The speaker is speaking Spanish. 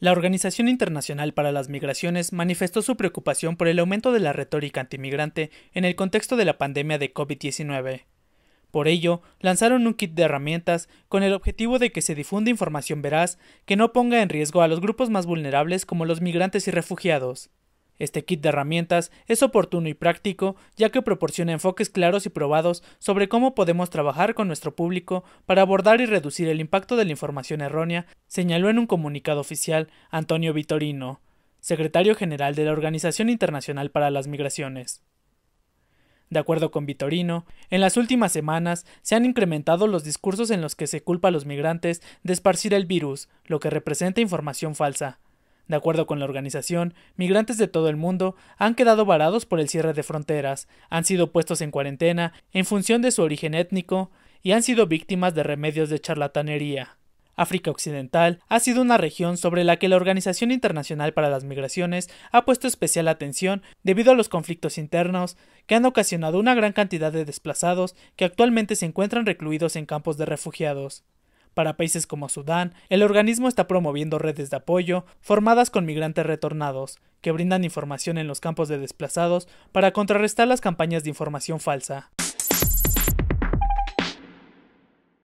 La Organización Internacional para las Migraciones manifestó su preocupación por el aumento de la retórica antimigrante en el contexto de la pandemia de COVID-19. Por ello, lanzaron un kit de herramientas con el objetivo de que se difunda información veraz que no ponga en riesgo a los grupos más vulnerables como los migrantes y refugiados. Este kit de herramientas es oportuno y práctico, ya que proporciona enfoques claros y probados sobre cómo podemos trabajar con nuestro público para abordar y reducir el impacto de la información errónea, señaló en un comunicado oficial Antonio Vitorino, secretario general de la Organización Internacional para las Migraciones. De acuerdo con Vitorino, en las últimas semanas se han incrementado los discursos en los que se culpa a los migrantes de esparcir el virus, lo que representa información falsa. De acuerdo con la organización, migrantes de todo el mundo han quedado varados por el cierre de fronteras, han sido puestos en cuarentena en función de su origen étnico y han sido víctimas de remedios de charlatanería. África Occidental ha sido una región sobre la que la Organización Internacional para las Migraciones ha puesto especial atención debido a los conflictos internos que han ocasionado una gran cantidad de desplazados que actualmente se encuentran recluidos en campos de refugiados. Para países como Sudán, el organismo está promoviendo redes de apoyo formadas con migrantes retornados, que brindan información en los campos de desplazados para contrarrestar las campañas de información falsa.